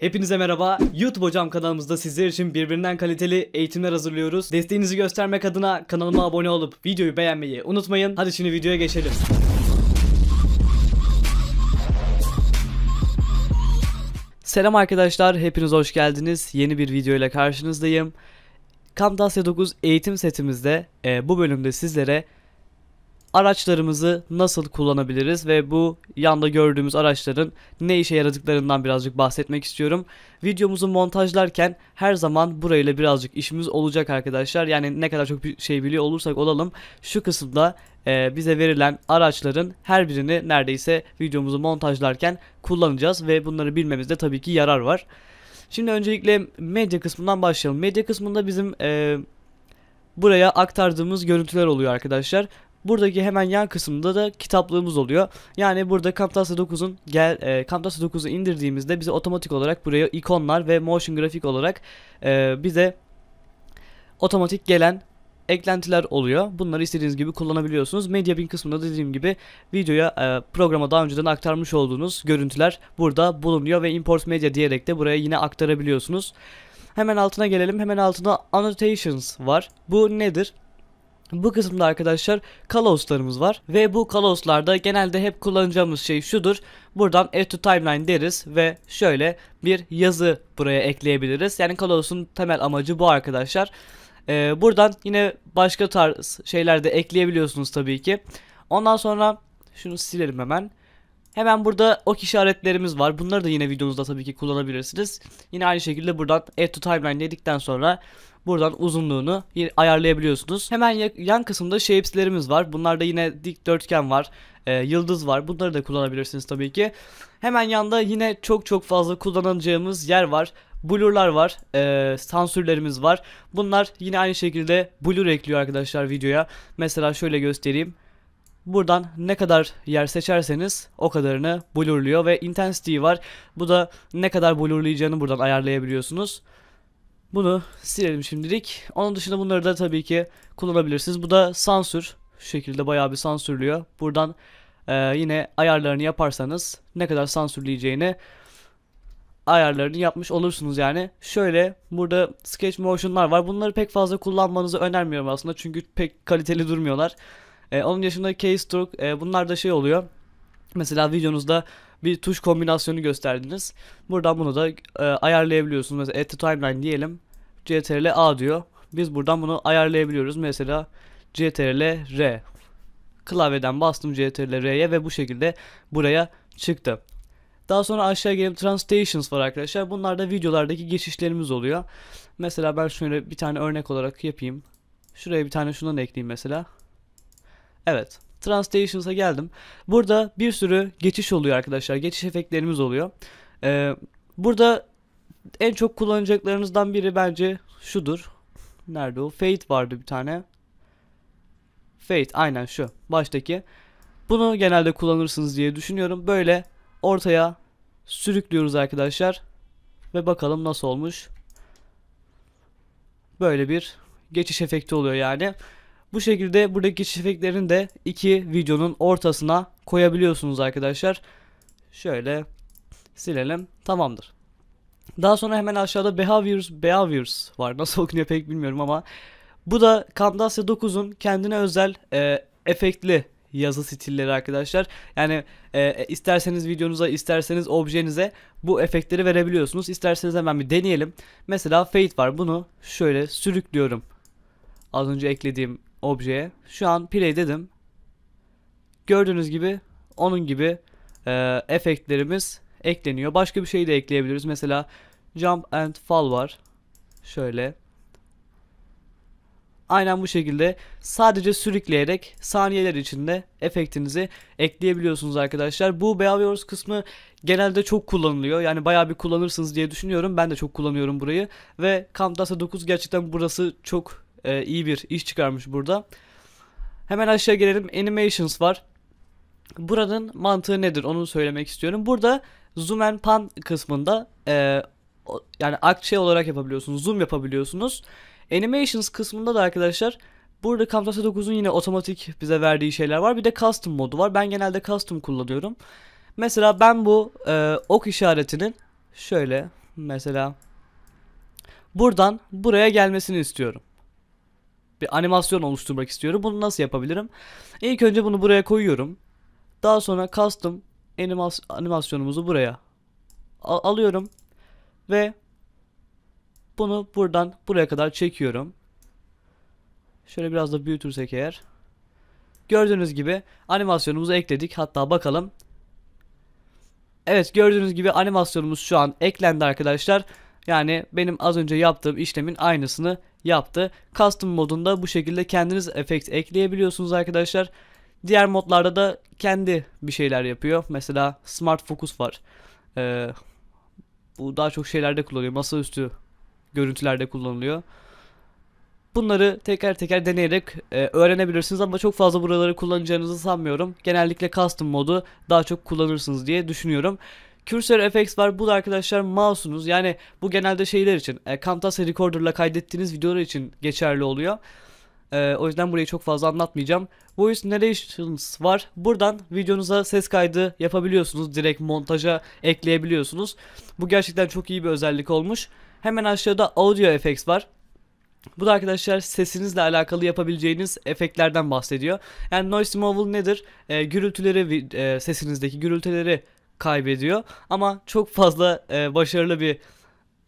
Hepinize merhaba. YouTube Hocam kanalımızda sizler için birbirinden kaliteli eğitimler hazırlıyoruz. Desteğinizi göstermek adına kanalıma abone olup videoyu beğenmeyi unutmayın. Hadi şimdi videoya geçelim. Selam arkadaşlar, hepiniz hoş geldiniz. Yeni bir video ile karşınızdayım. Camtasia 9 eğitim setimizde e, bu bölümde sizlere araçlarımızı nasıl kullanabiliriz ve bu yanda gördüğümüz araçların ne işe yaradıklarından birazcık bahsetmek istiyorum. Videomuzu montajlarken her zaman burayla birazcık işimiz olacak arkadaşlar. Yani ne kadar çok bir şey biliyor olursak olalım şu kısımda e, bize verilen araçların her birini neredeyse videomuzu montajlarken kullanacağız ve bunları bilmemizde tabii ki yarar var. Şimdi öncelikle medya kısmından başlayalım. Medya kısmında bizim e, buraya aktardığımız görüntüler oluyor arkadaşlar. Buradaki hemen yan kısımda da kitaplığımız oluyor. Yani burada Camtasia 9'un gel e, Camtasia 9'u indirdiğimizde bize otomatik olarak buraya ikonlar ve motion grafik olarak e, bize otomatik gelen eklentiler oluyor. Bunları istediğiniz gibi kullanabiliyorsunuz. Media Bin kısmında dediğim gibi videoya e, programa daha önceden aktarmış olduğunuz görüntüler burada bulunuyor ve import media diyerek de buraya yine aktarabiliyorsunuz. Hemen altına gelelim. Hemen altında annotations var. Bu nedir? Bu kısımda arkadaşlar kaloslarımız var ve bu kaloslarda genelde hep kullanacağımız şey şudur. Buradan add to timeline deriz ve şöyle bir yazı buraya ekleyebiliriz. Yani kalosun temel amacı bu arkadaşlar. Ee, buradan yine başka tarz şeyler de ekleyebiliyorsunuz tabii ki. Ondan sonra şunu silelim hemen. Hemen burada ok işaretlerimiz var. Bunları da yine videonuzda tabii ki kullanabilirsiniz. Yine aynı şekilde buradan add to timeline dedikten sonra buradan uzunluğunu ayarlayabiliyorsunuz. Hemen yan kısımda shapes'lerimiz var. Bunlarda yine dikdörtgen var e, yıldız var. Bunları da kullanabilirsiniz tabii ki. Hemen yanda yine çok çok fazla kullanacağımız yer var. Blurlar var, e, sansürlerimiz var. Bunlar yine aynı şekilde blur ekliyor arkadaşlar videoya. Mesela şöyle göstereyim. Buradan ne kadar yer seçerseniz o kadarını blurluyor ve intensity var. Bu da ne kadar blurlayacağını buradan ayarlayabiliyorsunuz. Bunu silelim şimdilik. Onun dışında bunları da tabii ki kullanabilirsiniz. Bu da sansür. Şu şekilde bayağı bir sansürlüyor. Buradan e, yine ayarlarını yaparsanız ne kadar sansürleyeceğini ayarlarını yapmış olursunuz yani. Şöyle burada sketch motion'lar var. Bunları pek fazla kullanmanızı önermiyorum aslında. Çünkü pek kaliteli durmuyorlar. E, onun dışında keystroke e, bunlar da şey oluyor. Mesela videonuzda bir tuş kombinasyonu gösterdiniz. Buradan bunu da e, ayarlayabiliyorsunuz. Mesela add to timeline diyelim. CTRL A diyor. Biz buradan bunu ayarlayabiliyoruz. Mesela CTRL R. Klavyeden bastım CTRL R'ye ve bu şekilde buraya çıktı. Daha sonra aşağı gelip translations var arkadaşlar. Bunlar da videolardaki geçişlerimiz oluyor. Mesela ben şöyle bir tane örnek olarak yapayım. Şuraya bir tane şundan ekleyeyim mesela. Evet. Translations'a geldim. Burada bir sürü geçiş oluyor arkadaşlar. Geçiş efektlerimiz oluyor. Ee, burada en çok kullanacaklarınızdan biri bence şudur. Nerede o? Fate vardı bir tane. Fate aynen şu. Baştaki. Bunu genelde kullanırsınız diye düşünüyorum. Böyle ortaya sürüklüyoruz arkadaşlar. Ve bakalım nasıl olmuş. Böyle bir geçiş efekti oluyor yani. Bu şekilde buradaki şifeklerini de iki videonun ortasına koyabiliyorsunuz arkadaşlar. Şöyle silelim. Tamamdır. Daha sonra hemen aşağıda Behaviors, Behaviors var. Nasıl okunuyor pek bilmiyorum ama. Bu da Camtasia 9'un kendine özel e, efektli yazı stilleri arkadaşlar. Yani e, e, isterseniz videonuza, isterseniz objenize bu efektleri verebiliyorsunuz. İsterseniz hemen bir deneyelim. Mesela Fade var. Bunu şöyle sürüklüyorum. Az önce eklediğim objeye. Şu an play dedim. Gördüğünüz gibi onun gibi e, efektlerimiz ekleniyor. Başka bir şey de ekleyebiliriz. Mesela jump and fall var. Şöyle. Aynen bu şekilde sadece sürükleyerek saniyeler içinde efektinizi ekleyebiliyorsunuz arkadaşlar. Bu behaviors kısmı genelde çok kullanılıyor. Yani baya bir kullanırsınız diye düşünüyorum. Ben de çok kullanıyorum burayı. Ve Camtasia 9 gerçekten burası çok e, iyi bir iş çıkarmış burada. Hemen aşağı gelelim. Animations var. Buranın mantığı nedir onu söylemek istiyorum. Burada zoom and pan kısmında e, yani akçe olarak yapabiliyorsunuz. Zoom yapabiliyorsunuz. Animations kısmında da arkadaşlar burada Camtasia 9'un yine otomatik bize verdiği şeyler var. Bir de custom modu var. Ben genelde custom kullanıyorum. Mesela ben bu e, ok işaretinin şöyle mesela buradan buraya gelmesini istiyorum bir animasyon oluşturmak istiyorum. Bunu nasıl yapabilirim? İlk önce bunu buraya koyuyorum. Daha sonra custom animas animasyonumuzu buraya alıyorum ve bunu buradan buraya kadar çekiyorum. Şöyle biraz da büyütürsek eğer. Gördüğünüz gibi animasyonumuzu ekledik. Hatta bakalım. Evet gördüğünüz gibi animasyonumuz şu an eklendi arkadaşlar. Yani benim az önce yaptığım işlemin aynısını yaptı. Custom modunda bu şekilde kendiniz efekt ekleyebiliyorsunuz arkadaşlar. Diğer modlarda da kendi bir şeyler yapıyor. Mesela Smart Focus var. Ee, bu daha çok şeylerde kullanılıyor. Masaüstü görüntülerde kullanılıyor. Bunları teker teker deneyerek e, öğrenebilirsiniz ama çok fazla buraları kullanacağınızı sanmıyorum. Genellikle custom modu daha çok kullanırsınız diye düşünüyorum. Cursor FX var. Bu da arkadaşlar mouse'unuz. Yani bu genelde şeyler için e, Camtasia Recorder'la kaydettiğiniz videolar için geçerli oluyor. E, o yüzden burayı çok fazla anlatmayacağım. Voice Narrations var. Buradan videonuza ses kaydı yapabiliyorsunuz. Direkt montaja ekleyebiliyorsunuz. Bu gerçekten çok iyi bir özellik olmuş. Hemen aşağıda Audio Effects var. Bu da arkadaşlar sesinizle alakalı yapabileceğiniz efektlerden bahsediyor. Yani noise removal nedir? E, gürültüleri, e, sesinizdeki gürültüleri kaybediyor. Ama çok fazla e, başarılı bir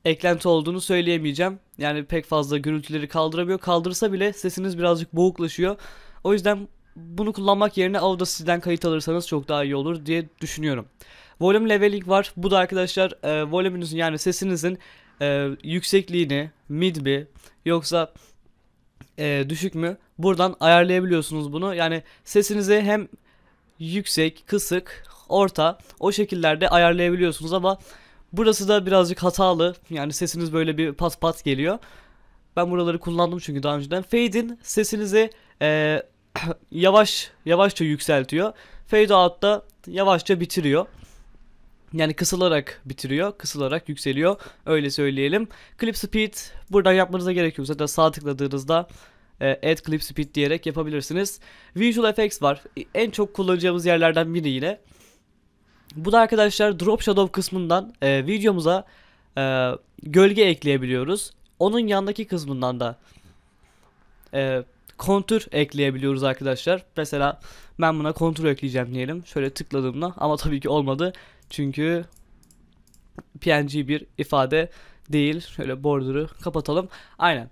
eklenti olduğunu söyleyemeyeceğim. Yani pek fazla gürültüleri kaldıramıyor. Kaldırsa bile sesiniz birazcık boğuklaşıyor. O yüzden bunu kullanmak yerine Audacity sizden kayıt alırsanız çok daha iyi olur diye düşünüyorum. Volume leveling var. Bu da arkadaşlar e, volümünüzün yani sesinizin e, yüksekliğini mid mi yoksa e, düşük mü buradan ayarlayabiliyorsunuz bunu. Yani sesinizi hem yüksek, kısık, orta o şekillerde ayarlayabiliyorsunuz ama burası da birazcık hatalı. Yani sesiniz böyle bir pat pat geliyor. Ben buraları kullandım çünkü daha önceden. Fade'in sesinizi e, yavaş yavaşça yükseltiyor. Fade out da yavaşça bitiriyor. Yani kısılarak bitiriyor, kısılarak yükseliyor. Öyle söyleyelim. Clip speed buradan yapmanıza gerekiyor Zaten sağ tıkladığınızda e, add clip speed diyerek yapabilirsiniz. Visual Effects var. En çok kullanacağımız yerlerden biri yine. Bu da arkadaşlar Drop Shadow kısmından e, videomuza e, gölge ekleyebiliyoruz. Onun yandaki kısmından da e, kontür ekleyebiliyoruz arkadaşlar. Mesela ben buna kontür ekleyeceğim diyelim. Şöyle tıkladığımda ama tabii ki olmadı. Çünkü PNG bir ifade değil. Şöyle border'ı kapatalım. Aynen.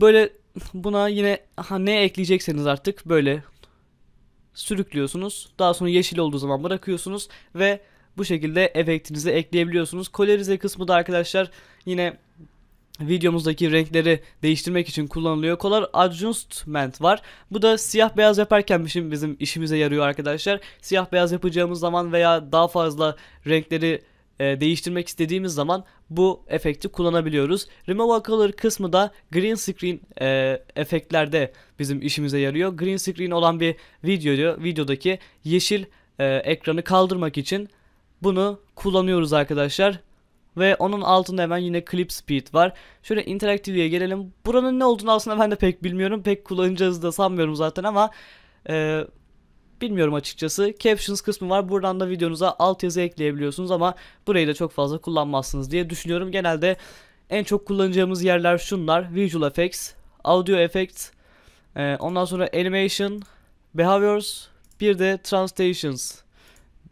Böyle buna yine ha, ne ekleyecekseniz artık böyle sürüklüyorsunuz. Daha sonra yeşil olduğu zaman bırakıyorsunuz ve bu şekilde efektinizi ekleyebiliyorsunuz. Kolerize kısmı da arkadaşlar yine videomuzdaki renkleri değiştirmek için kullanılıyor. Color Adjustment var. Bu da siyah beyaz yaparken bizim işimize yarıyor arkadaşlar. Siyah beyaz yapacağımız zaman veya daha fazla renkleri e, değiştirmek istediğimiz zaman bu efekti kullanabiliyoruz. Remove Color kısmı da green screen e, efektlerde bizim işimize yarıyor. Green screen olan bir videoyu, videodaki yeşil e, ekranı kaldırmak için bunu kullanıyoruz arkadaşlar. Ve onun altında hemen yine clip speed var. Şöyle interaktifliğe gelelim. Buranın ne olduğunu aslında ben de pek bilmiyorum. Pek kullanacağız da sanmıyorum zaten ama e, Bilmiyorum açıkçası. Captions kısmı var. Buradan da videonuza altyazı ekleyebiliyorsunuz ama burayı da çok fazla kullanmazsınız diye düşünüyorum. Genelde en çok kullanacağımız yerler şunlar. Visual Effects, Audio Effects, e, ondan sonra Animation, Behaviors, bir de Translations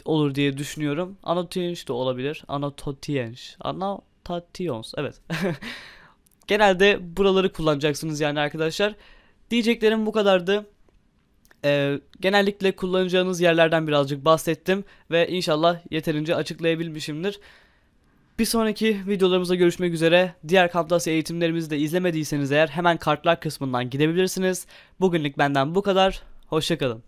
olur diye düşünüyorum. Annotations de olabilir. Annotations. Annotations. Evet. Genelde buraları kullanacaksınız yani arkadaşlar. Diyeceklerim bu kadardı. E, genellikle kullanacağınız yerlerden birazcık bahsettim ve inşallah yeterince açıklayabilmişimdir. Bir sonraki videolarımızda görüşmek üzere. Diğer Camtasia eğitimlerimizi de izlemediyseniz eğer hemen kartlar kısmından gidebilirsiniz. Bugünlük benden bu kadar. Hoşçakalın.